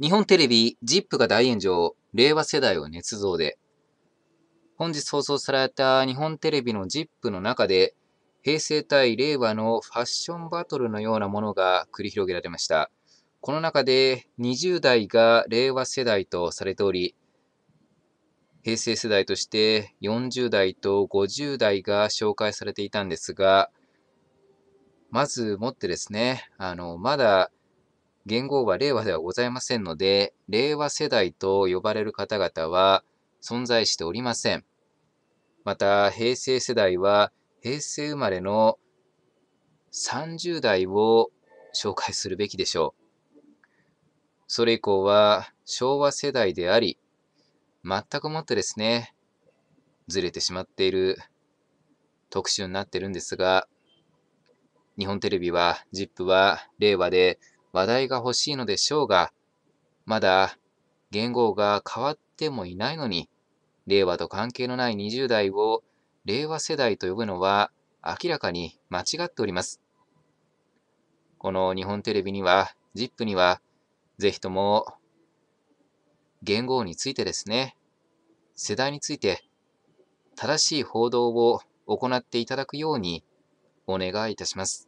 日本テレビ、ZIP が大炎上、令和世代を捏造で。本日放送された日本テレビの ZIP の中で、平成対令和のファッションバトルのようなものが繰り広げられました。この中で20代が令和世代とされており、平成世代として40代と50代が紹介されていたんですが、まずもってですね、あの、まだ元号は令和ではございませんので、令和世代と呼ばれる方々は存在しておりません。また、平成世代は平成生まれの30代を紹介するべきでしょう。それ以降は昭和世代であり、全くもってですね、ずれてしまっている特集になってるんですが、日本テレビは、ZIP は令和で話題が欲しいのでしょうが、まだ言語が変わってもいないのに、令和と関係のない20代を令和世代と呼ぶのは明らかに間違っております。この日本テレビには、ZIP には、ぜひとも、言語についてですね、世代について、正しい報道を行っていただくようにお願いいたします。